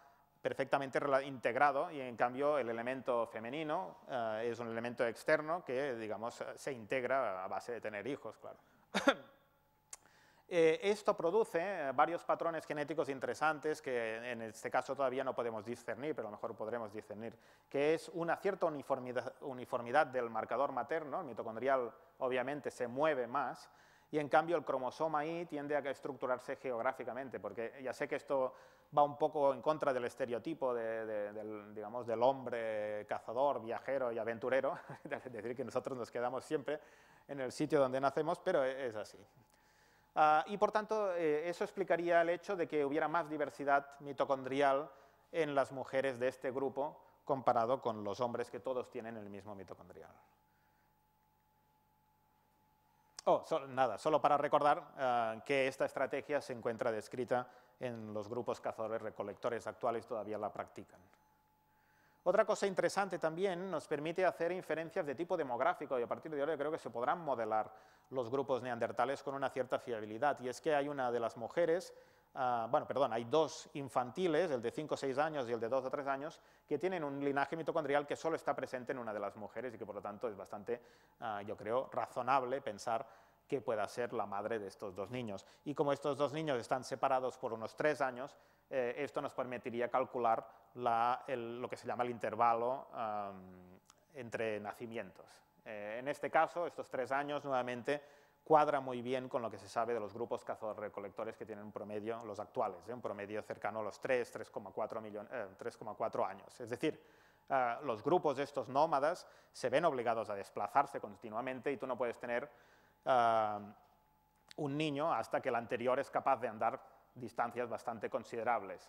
perfectamente integrado y en cambio el elemento femenino eh, es un elemento externo que, digamos, se integra a base de tener hijos, claro. Eh, esto produce varios patrones genéticos interesantes que en este caso todavía no podemos discernir, pero a lo mejor podremos discernir, que es una cierta uniformidad del marcador materno, el mitocondrial obviamente se mueve más, y en cambio el cromosoma Y tiende a estructurarse geográficamente, porque ya sé que esto va un poco en contra del estereotipo del, digamos, del hombre cazador, viajero y aventurero, es decir, que nosotros nos quedamos siempre en el sitio donde nacemos, pero e, es así. Ah, y por tanto, eh, eso explicaría el hecho de que hubiera más diversidad mitocondrial en las mujeres de este grupo comparado con los hombres que todos tienen el mismo mitocondrial. Oh, nada, solo para recordar ah, que esta estrategia se encuentra descrita en los grupos cazadores-recolectores actuales, todavía la practican. Otra cosa interesante también nos permite hacer inferencias de tipo demográfico y a partir de ahora creo que se podrán modelar los grupos neandertales con una cierta fiabilidad y es que hay una de las mujeres Ah, bueno, perdón, hay dos infantiles, el de 5 o 6 años y el de 2 o 3 años, que tienen un linaje mitocondrial que solo está presente en una de las mujeres y que por lo tanto es bastante, ah, yo creo, razonable pensar que pueda ser la madre de estos dos niños. Y como estos dos niños están separados por unos 3 años, eh, esto nos permitiría calcular lo que se llama el intervalo entre nacimientos. Eh, en este caso, estos 3 años, nuevamente, cuadra muy bien con lo que se sabe de los grupos cazadores-recolectores que tienen un promedio, los actuales, ¿eh? un promedio cercano a los 3, 3,4 eh, años. Es decir, eh, los grupos de estos nómadas se ven obligados a desplazarse continuamente y tú no puedes tener un niño hasta que el anterior es capaz de andar distancias bastante considerables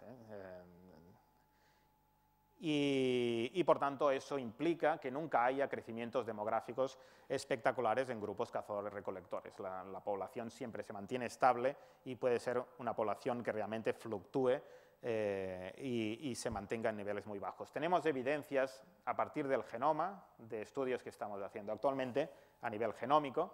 y, por tanto eso implica que nunca haya crecimientos demográficos espectaculares en grupos cazadores-recolectores. La, población siempre se mantiene estable y puede ser una población que realmente fluctúe eh, y, se mantenga en niveles muy bajos. Tenemos evidencias a partir del genoma, de estudios que estamos haciendo actualmente a nivel genómico,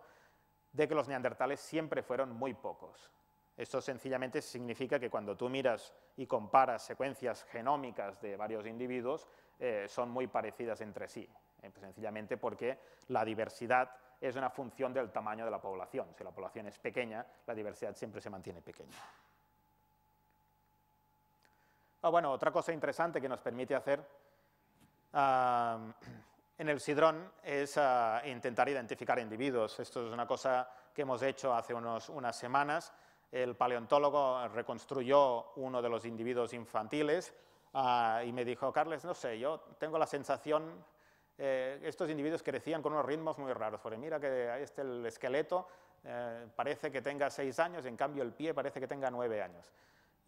de que los neandertales siempre fueron muy pocos. Esto sencillamente significa que cuando tú miras y comparas secuencias genómicas de varios individuos, eh, son muy parecidas entre sí, eh, pues sencillamente porque la diversidad es una función del tamaño de la población. Si la población es pequeña, la diversidad siempre se mantiene pequeña. Ah, bueno, otra cosa interesante que nos permite hacer ah, en el sidrón es ah, intentar identificar individuos. Esto es una cosa que hemos hecho hace unas semanas el paleontólogo reconstruyó uno de los individuos infantiles ah, y me dijo, Carles, no sé, yo tengo la sensación, eh, estos individuos crecían con unos ritmos muy raros, porque mira que este el esqueleto eh, parece que tenga seis años, en cambio el pie parece que tenga nueve años.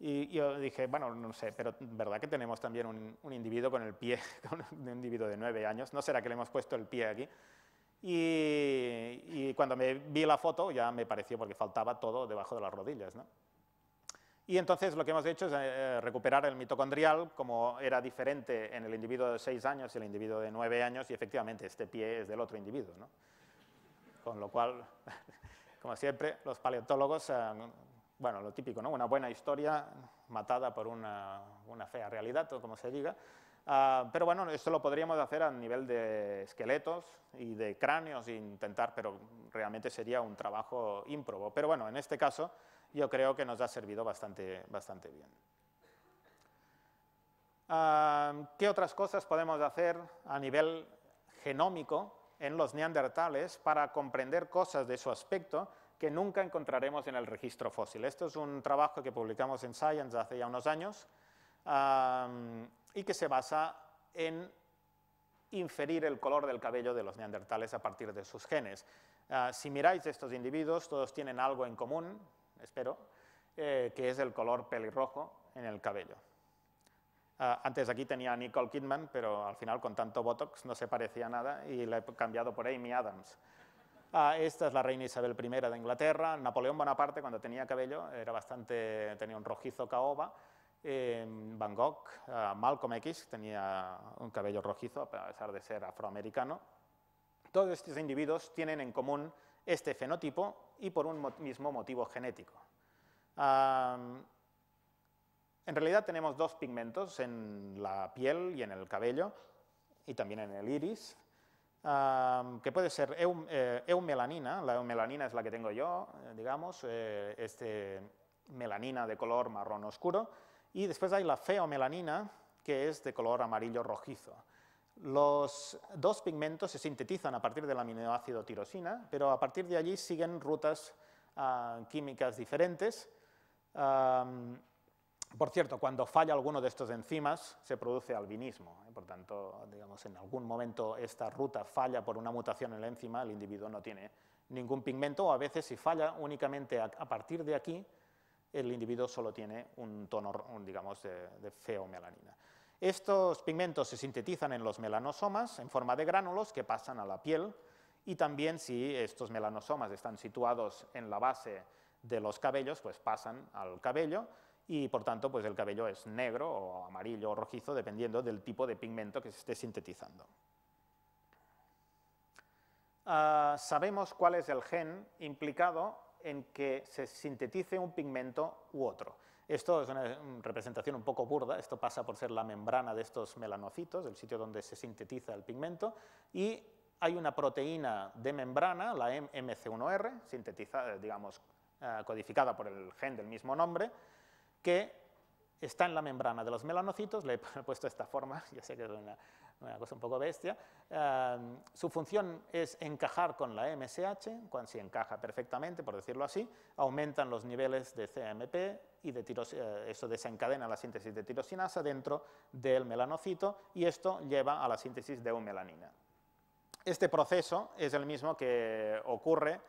Y yo dije, bueno, no sé, pero ¿verdad que tenemos también un, un individuo con el pie, con un individuo de nueve años? ¿No será que le hemos puesto el pie aquí? Y, cuando me vi la foto ya me pareció porque faltaba todo debajo de las rodillas. ¿no? Y entonces lo que hemos hecho es eh, eh, recuperar el mitocondrial como era diferente en el individuo de 6 años y el individuo de 9 años y efectivamente este pie es del otro individuo. ¿no? Con lo cual, como siempre, los paleontólogos, eh, bueno, lo típico, ¿no? una buena historia matada por una, una fea realidad o como se diga, Ah, pero bueno, esto lo podríamos hacer a nivel de esqueletos y de cráneos e intentar, pero realmente sería un trabajo ímprobo. Pero bueno, en este caso yo creo que nos ha servido bastante, bastante bien. Ah, ¿Qué otras cosas podemos hacer a nivel genómico en los neandertales para comprender cosas de su aspecto que nunca encontraremos en el registro fósil? Esto es un trabajo que publicamos en Science hace ya unos años. Ah, y que se basa en inferir el color del cabello de los neandertales a partir de sus genes. Ah, si miráis estos individuos, todos tienen algo en común, espero, eh, que es el color pelirrojo en el cabello. Ah, antes aquí tenía Nicole Kidman, pero al final con tanto Botox no se parecía nada y la he cambiado por Amy Adams. Ah, esta es la reina Isabel I de Inglaterra. Napoleón Bonaparte, cuando tenía cabello, era bastante, tenía un rojizo caoba. Van Gogh, Malcolm X, tenía un cabello rojizo a pesar de ser afroamericano. Todos estos individuos tienen en común este fenotipo y por un mismo motivo genético. en realidad tenemos dos pigmentos en la piel y en el cabello y también en el iris, que puede ser eh, eumelanina, la eumelanina es la que tengo yo, eh, digamos, eh, este melanina de color marrón oscuro, y después hay la feomelanina, que es de color amarillo rojizo. Los dos pigmentos se sintetizan a partir del aminoácido tirosina, pero a partir de allí siguen rutas ah, químicas diferentes. por cierto, cuando falla alguno de estos enzimas se produce albinismo. ¿eh? Por tanto, digamos, en algún momento esta ruta falla por una mutación en la enzima, el individuo no tiene ningún pigmento, o a veces si falla únicamente a partir de aquí, el individuo solo tiene un tono, digamos, de, feo feomelanina. Estos pigmentos se sintetizan en los melanosomas en forma de gránulos que pasan a la piel y también si estos melanosomas están situados en la base de los cabellos, pues pasan al cabello y por tanto pues el cabello es negro o amarillo o rojizo dependiendo del tipo de pigmento que se esté sintetizando. Ah, sabemos cuál es el gen implicado en que se sintetice un pigmento u otro. Esto es una mm, representación un poco burda, esto pasa por ser la membrana de estos melanocitos, el sitio donde se sintetiza el pigmento, y hay una proteína de membrana, la MC1R, sintetizada, eh, digamos, eh, codificada por el gen del mismo nombre, que está en la membrana de los melanocitos, le he puesto esta forma, ya sé que es una, cosa un poco bestia. su función es encajar con la MSH, cuando se encaja perfectamente, por decirlo así, aumentan los niveles de CMP y de eh, eso desencadena la síntesis de tirosinasa dentro del melanocito y esto lleva a la síntesis de melanina. Este proceso es el mismo que ocurre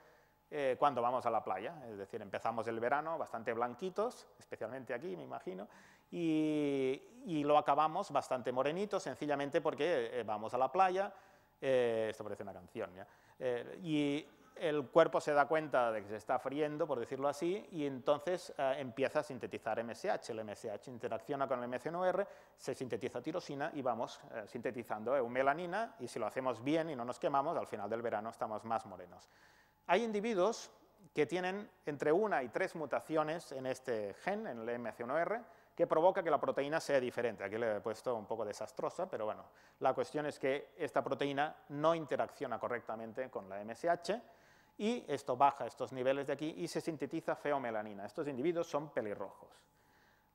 eh, cuando vamos a la playa. Es decir, empezamos el verano bastante blanquitos, especialmente aquí, me imagino, y, lo acabamos bastante morenitos, sencillamente porque eh, vamos a la playa. Eh, esto parece una canción, ¿ya? y el cuerpo se da cuenta de que se está friendo, por decirlo así, y entonces empieza a sintetizar MSH. El MSH interacciona con el MCNOR, se sintetiza tirosina y vamos sintetizando sintetizando eumelanina, y si lo hacemos bien y no nos quemamos, al final del verano estamos más morenos. Hay individuos que tienen entre una y tres mutaciones en este gen, en el MC1R, que provoca que la proteína sea diferente. Aquí le he puesto un poco desastrosa, pero bueno, la cuestión es que esta proteína no interacciona correctamente con la MSH y esto baja estos niveles de aquí y se sintetiza feomelanina. Estos individuos son pelirrojos.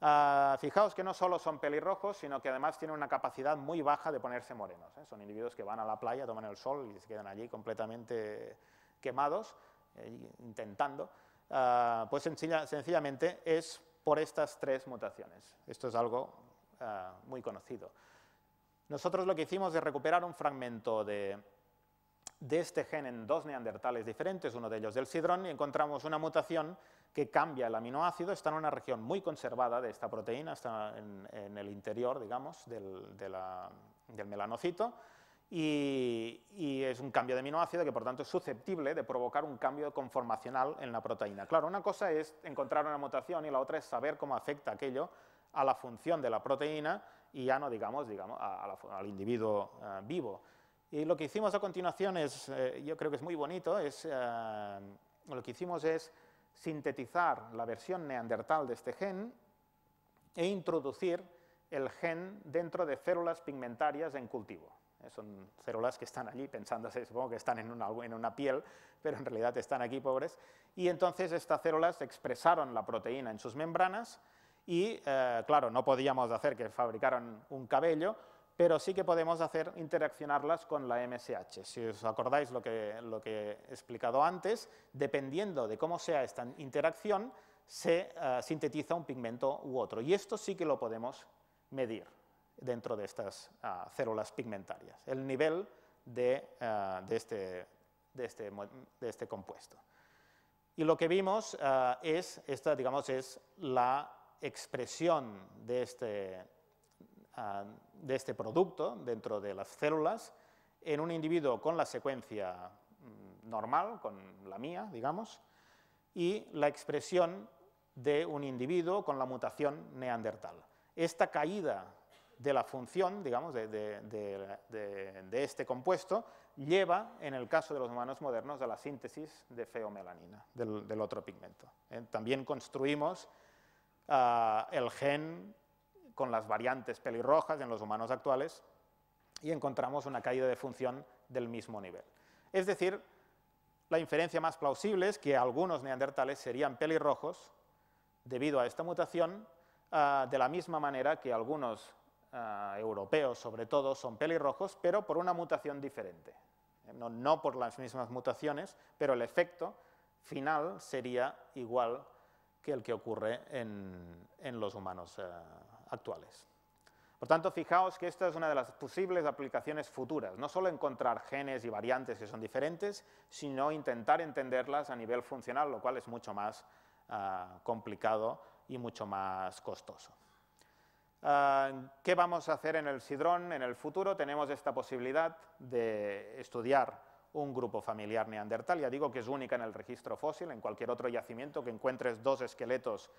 Ah, fijaos que no solo son pelirrojos, sino que además tienen una capacidad muy baja de ponerse morenos. ¿eh? Son individuos que van a la playa, toman el sol y se quedan allí completamente quemados, eh, intentando, ah, pues sencillamente es por estas tres mutaciones. Esto es algo ah, muy conocido. Nosotros lo que hicimos es recuperar un fragmento de, este gen en dos neandertales diferentes, uno de ellos del sidrón, y encontramos una mutación que cambia el aminoácido, está en una región muy conservada de esta proteína, está en, el interior, digamos, del melanocito, y, es un cambio de aminoácido que por tanto es susceptible de provocar un cambio conformacional en la proteína. Claro, una cosa es encontrar una mutación y la otra es saber cómo afecta aquello a la función de la proteína y ya no digamos, digamos al individuo eh, vivo. Y lo que hicimos a continuación es, eh, yo creo que es muy bonito, es, eh, lo que hicimos es sintetizar la versión neandertal de este gen e introducir el gen dentro de células pigmentarias en cultivo. Eh, son células que están allí pensándose, supongo que están en una, en una piel, pero en realidad están aquí pobres. Y entonces estas células expresaron la proteína en sus membranas y, eh, claro, no podíamos hacer que fabricaran un cabello, pero sí que podemos hacer interaccionarlas con la MSH. Si os acordáis lo que, he explicado antes, dependiendo de cómo sea esta interacción, se eh, sintetiza un pigmento u otro. Y esto sí que lo podemos medir dentro de estas ah, células pigmentarias, el nivel ah, este, este de, este, compuesto. Y lo que vimos ah, es, esta, digamos, es la expresión de este, de este producto dentro de las células en un individuo con la secuencia mm, normal, con la mía, digamos, y la expresión de un individuo con la mutación neandertal. Esta caída de la función, digamos, de, este compuesto, lleva, en el caso de los humanos modernos, a la síntesis de feomelanina, del, otro pigmento. Eh, también construimos ah, el gen con las variantes pelirrojas en los humanos actuales y encontramos una caída de función del mismo nivel. Es decir, la inferencia más plausible es que algunos neandertales serían pelirrojos debido a esta mutación, ah, de la misma manera que algunos Ah, europeos sobre todo, son pelirrojos, pero por una mutación diferente. Eh, no, por las mismas mutaciones, pero el efecto final sería igual que el que ocurre en, los humanos eh, actuales. Por tanto, fijaos que esta es una de las posibles aplicaciones futuras, no solo encontrar genes y variantes que son diferentes, sino intentar entenderlas a nivel funcional, lo cual es mucho más ah, complicado y mucho más costoso. Ah, ¿Qué vamos a hacer en el Sidrón en el futuro? Tenemos esta posibilidad de estudiar un grupo familiar neandertal, ya digo que es única en el registro fósil, en cualquier otro yacimiento que encuentres dos esqueletos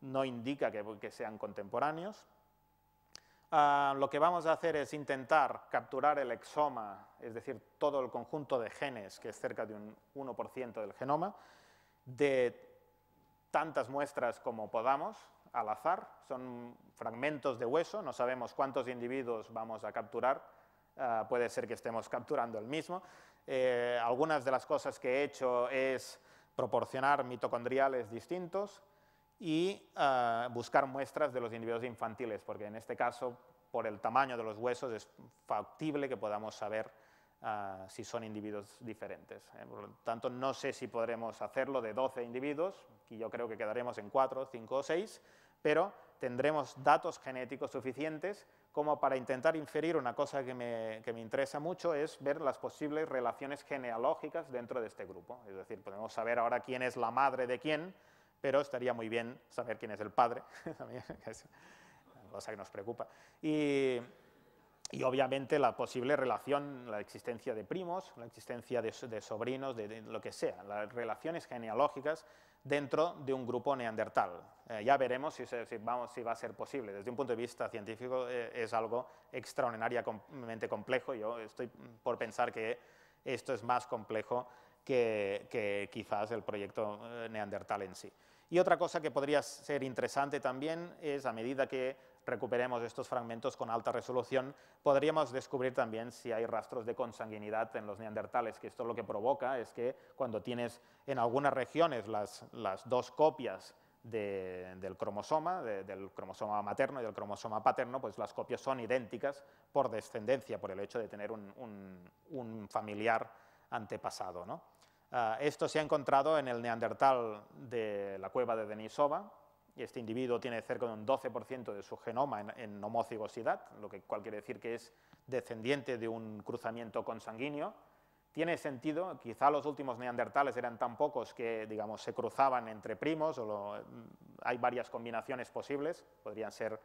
no indica que, sean contemporáneos. Ah, lo que vamos a hacer es intentar capturar el exoma, es decir, todo el conjunto de genes, que es cerca de un 1% del genoma, de tantas muestras como podamos, al azar, son fragmentos de hueso, no sabemos cuántos individuos vamos a capturar, eh, puede ser que estemos capturando el mismo. Eh, algunas de las cosas que he hecho es proporcionar mitocondriales distintos y eh, buscar muestras de los individuos infantiles, porque en este caso, por el tamaño de los huesos, es factible que podamos saber si son individuos diferentes. Por lo tanto, no sé si podremos hacerlo de 12 individuos, y yo creo que quedaremos en 4, 5 o 6, pero tendremos datos genéticos suficientes como para intentar inferir una cosa que me, que me, interesa mucho, es ver las posibles relaciones genealógicas dentro de este grupo. Es decir, podemos saber ahora quién es la madre de quién, pero estaría muy bien saber quién es el padre, cosa que nos preocupa. Y, y, obviamente la posible relación, la existencia de primos, la existencia de, sobrinos, de lo que sea, las relaciones genealógicas dentro de un grupo neandertal. Eh, ya veremos si, vamos, si, va a ser posible. Desde un punto de vista científico eh, es algo extraordinariamente complejo. Yo estoy por pensar que esto es más complejo que, que quizás el proyecto eh, neandertal en sí. Y otra cosa que podría ser interesante también es a medida que recuperemos estos fragmentos con alta resolución, podríamos descubrir también si hay rastros de consanguinidad en los neandertales, que esto lo que provoca es que cuando tienes en algunas regiones las, dos copias del cromosoma, del cromosoma materno y del cromosoma paterno, pues las copias son idénticas por descendencia, por el hecho de tener un, familiar antepasado. Ah, esto se ha encontrado en el neandertal de la cueva de Denisova, y este individuo tiene cerca de un 12% de su genoma en, homocigosidad, lo que cual quiere decir que es descendiente de un cruzamiento consanguíneo, tiene sentido, quizá los últimos neandertales eran tan pocos que, digamos, se cruzaban entre primos, o mm, hay varias combinaciones posibles, podrían ser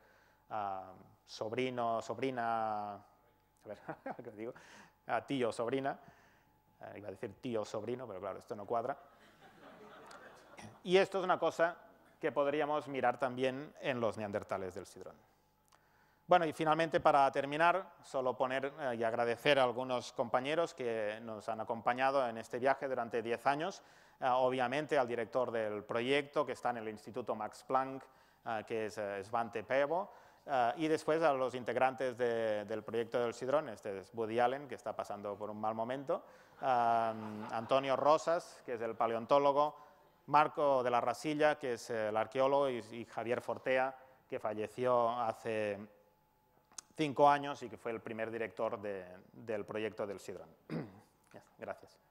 ah, sobrino, sobrina, a ver, digo? Ah, tío, sobrina, ah, iba a decir tío, sobrino, pero claro, esto no cuadra. Y esto es una cosa que podríamos mirar también en los neandertales del Sidrón. Bueno, y finalmente, para terminar, solo poner eh, y agradecer a algunos compañeros que nos han acompañado en este viaje durante 10 años. Eh, obviamente, al director del proyecto, que está en el Instituto Max Planck, eh, que es Svante Pevo, y después a los integrantes del proyecto del Sidrón, este es Woody Allen, que está pasando por un mal momento, Antonio Rosas, que es el paleontólogo, Marco de la Rasilla, que es eh, el arqueólogo, y, Javier Fortea, que falleció hace cinco años y que fue el primer director del proyecto del SIDRAN. Gracias.